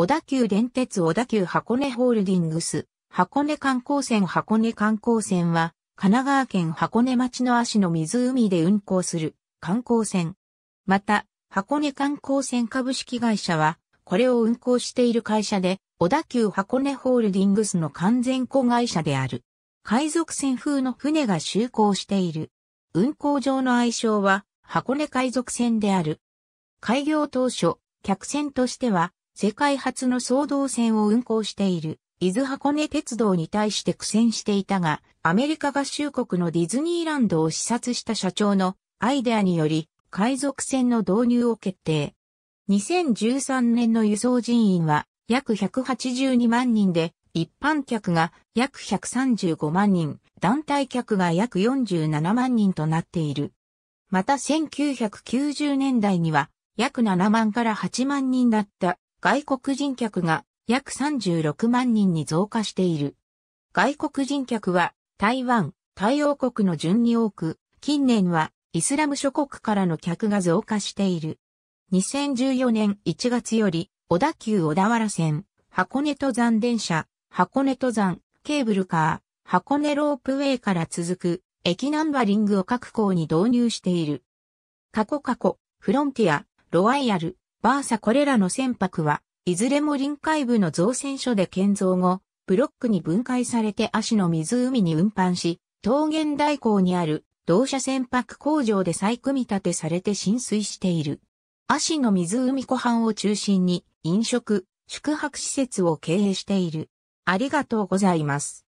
小田急電鉄小田急箱根ホールディングス、箱根観光船箱根観光船は、神奈川県箱根町の足の湖で運航する観光船。また、箱根観光船株式会社は、これを運航している会社で、小田急箱根ホールディングスの完全子会社である。海賊船風の船が就航している。運航上の愛称は、箱根海賊船である。開業当初、客船としては、世界初の総動線を運行している、伊豆箱根鉄道に対して苦戦していたが、アメリカ合衆国のディズニーランドを視察した社長のアイデアにより、海賊船の導入を決定。2013年の輸送人員は約182万人で、一般客が約135万人、団体客が約47万人となっている。また1990年代には約7万から8万人だった外国人客が約36万人に増加している。外国人客は台湾、太陽国の順に多く、近年はイスラム諸国からの客が増加している。2014年1月より、小田急小田原線、箱根登山電車、箱根登山、ケーブルカー、箱根ロープウェイから続く、駅ナンバリングを各校に導入している。過去過去、フロンティア、ロワイヤル、バーサこれらの船舶は、いずれも臨海部の造船所で建造後、ブロックに分解されて足の湖に運搬し、桃源大港にある同社船舶工場で再組み立てされて浸水している。足の湖湖畔を中心に飲食、宿泊施設を経営している。ありがとうございます。